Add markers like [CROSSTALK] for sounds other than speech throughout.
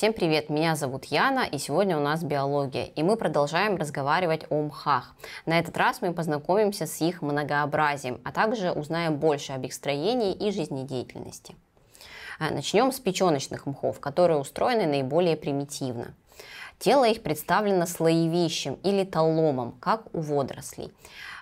Всем привет, меня зовут Яна, и сегодня у нас биология, и мы продолжаем разговаривать о мхах. На этот раз мы познакомимся с их многообразием, а также узнаем больше об их строении и жизнедеятельности. А, начнем с печеночных мхов, которые устроены наиболее примитивно. Тело их представлено слоевищем или таломом, как у водорослей.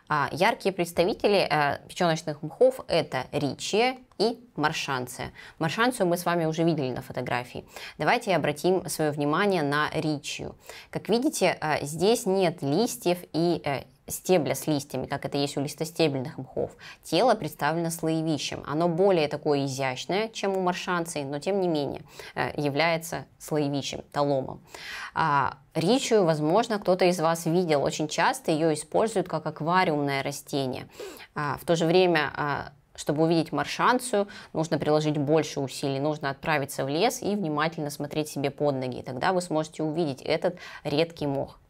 А яркие представители а, э, печеночных мхов – это ричи и маршанцы. Маршанцию мы с вами уже видели на фотографии. Давайте обратим свое внимание на ричию. Как видите, э, здесь нет листьев и э, стебля с листьями, как это есть у листостебельных мхов, тело представлено слоевищем. Оно более такое изящное, чем у маршанций, но тем не менее э, является слоевищем, таломом. А, ричию, возможно, кто-то из вас видел. Очень часто ее используют как аквариумное растение. А, в то же время а, чтобы увидеть маршанцию, нужно приложить больше усилий, нужно отправиться в лес и внимательно смотреть себе под ноги. Тогда вы сможете увидеть этот редкий мох.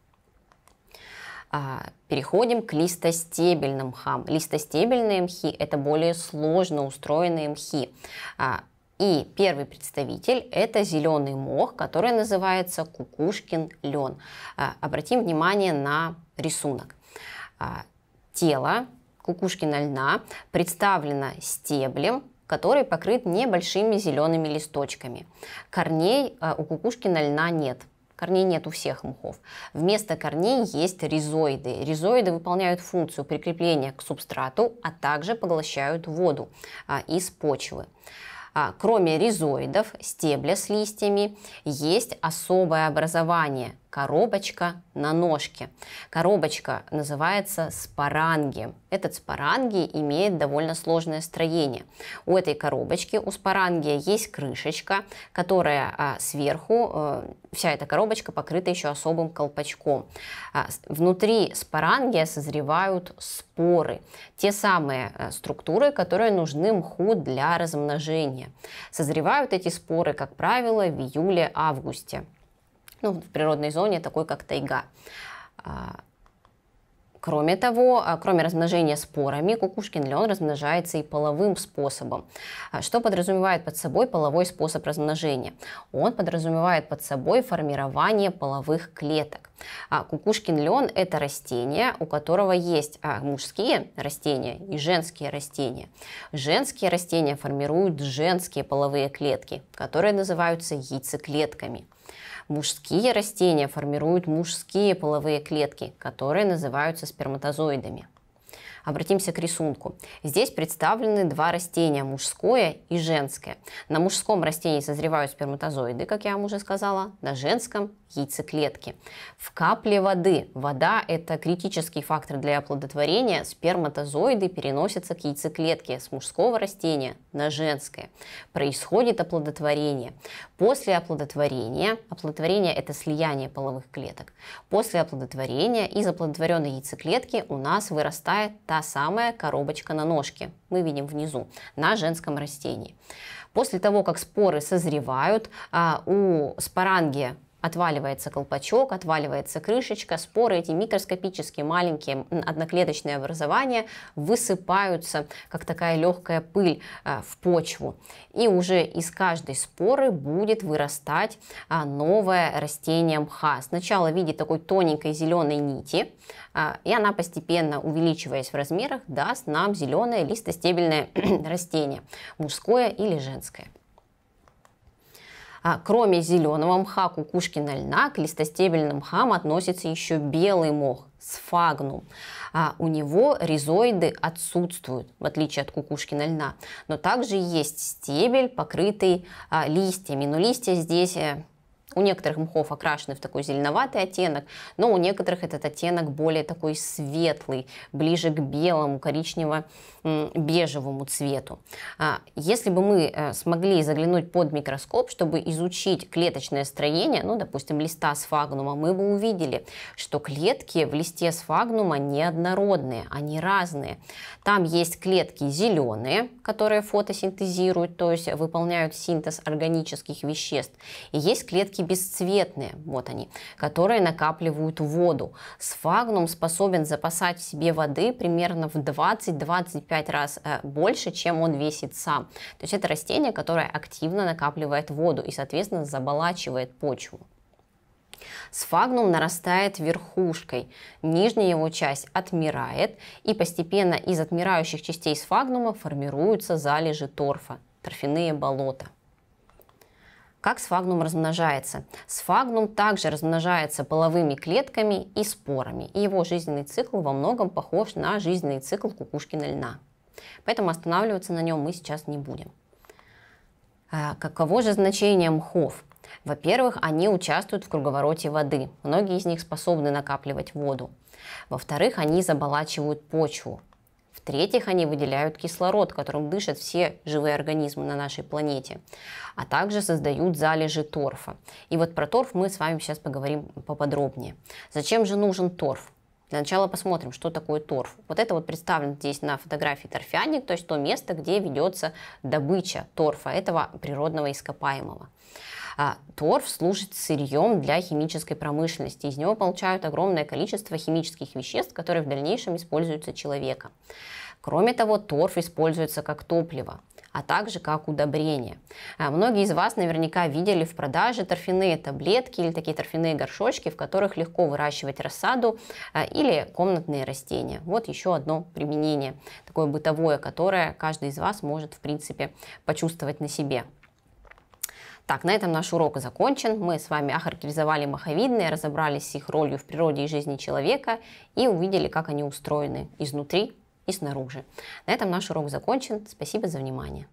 А, переходим к листостебельным мхам. Листостебельные мхи – это более сложно устроенные мхи. А, и первый представитель – это зеленый мох, который называется кукушкин лен. А, обратим внимание на рисунок. Тело кукушкина льна представлено стеблем, который покрыт небольшими зелеными листочками. Корней у кукушкина льна нет – Корней нет у всех мхов. Вместо корней есть ризоиды. Ризоиды выполняют функцию прикрепления к субстрату, а также поглощают воду а, из почвы. А, кроме ризоидов, стебля с листьями, есть особое образование – коробочка на ножке. Коробочка называется спаранги. Этот спаранги имеет довольно сложное строение. У этой коробочки, у спаранги есть крышечка, которая а, сверху, э, вся эта коробочка покрыта еще особым колпачком. А, внутри спаранги созревают споры, те самые а, структуры, которые нужны мху для размножения. Созревают эти споры, как правило, в июле-августе ну, в природной зоне, такой как тайга. А, кроме того, а, кроме размножения спорами, кукушкин лен размножается и половым способом. А, что подразумевает под собой половой способ размножения? Он подразумевает под собой формирование половых клеток. Кукушкин лен – это растение, у которого есть мужские растения и женские растения. Женские растения формируют женские половые клетки, которые называются яйцеклетками – Мужские растения формируют мужские половые клетки, которые называются сперматозоидами. Обратимся к рисунку. Здесь представлены два растения, мужское и женское. На мужском растении созревают сперматозоиды, как я вам уже сказала, на женском – яйцеклетки. В капле воды. Вода – это критический фактор для оплодотворения. Сперматозоиды переносятся к яйцеклетке с мужского растения на женское. Происходит оплодотворение. После оплодотворения, оплодотворение – это слияние половых клеток. После оплодотворения из оплодотворенной яйцеклетки у нас вырастает та та самая коробочка на ножке, мы видим внизу, на женском растении. После того, как споры созревают, а, у спорангия Отваливается колпачок, отваливается крышечка, споры, эти микроскопические маленькие одноклеточные образования высыпаются, как такая легкая пыль э, в почву. И уже из каждой споры будет вырастать а, новое растение мха. Сначала в виде такой тоненькой зеленой нити, а, и она постепенно, увеличиваясь в размерах, даст нам зеленое листостебельное [CLEARS THROAT] растение, мужское или женское. А кроме зеленого мха, кукушкина льна, к листостебельным мхам относится еще белый мох, сфагнум. А у него ризоиды отсутствуют, в отличие от кукушкина льна. Но также есть стебель, покрытый а, листьями. Но листья здесь э, у некоторых мхов окрашены в такой зеленоватый оттенок, но у некоторых этот оттенок более такой светлый, ближе к белому, коричнево-бежевому цвету. А, если бы мы э, смогли заглянуть под микроскоп, чтобы изучить клеточное строение, ну, допустим, листа сфагнума, мы бы увидели, что клетки в листе сфагнума неоднородные, они разные. Там есть клетки зеленые, которые фотосинтезируют, то есть выполняют синтез органических веществ, и есть клетки бесцветные, вот они, которые накапливают воду. Сфагнум способен запасать в себе воды примерно в 20-25 раз э, больше, чем он весит сам. То есть это растение, которое активно накапливает воду и, соответственно, заболачивает почву. Сфагнум нарастает верхушкой, нижняя его часть отмирает, и постепенно из отмирающих частей сфагнума формируются залежи торфа, торфяные болота. Как сфагнум размножается? Сфагнум также размножается половыми клетками и спорами, и его жизненный цикл во многом похож на жизненный цикл кукушкина льна. Поэтому останавливаться на нем мы сейчас не будем. А, каково же значение мхов? Во-первых, они участвуют в круговороте воды. Многие из них способны накапливать воду. Во-вторых, они заболачивают почву. В-третьих, они выделяют кислород, которым дышат все живые организмы на нашей планете, а также создают залежи торфа. И вот про торф мы с вами сейчас поговорим поподробнее. Зачем же нужен торф? Для начала посмотрим, что такое торф. Вот это вот представлено здесь на фотографии торфяник, то есть то место, где ведется добыча торфа, этого природного ископаемого. А, торф служит сырьем для химической промышленности. Из него получают огромное количество химических веществ, которые в дальнейшем используются человеком. Кроме того, торф используется как топливо а также как удобрение. А, многие из вас наверняка видели в продаже торфяные таблетки или такие торфяные горшочки, в которых легко выращивать рассаду а, или комнатные растения. Вот еще одно применение, такое бытовое, которое каждый из вас может в принципе почувствовать на себе. Так, на этом наш урок закончен. Мы с вами охарактеризовали маховидные, разобрались с их ролью в природе и жизни человека и увидели, как они устроены изнутри и снаружи. На этом наш урок закончен. Спасибо за внимание.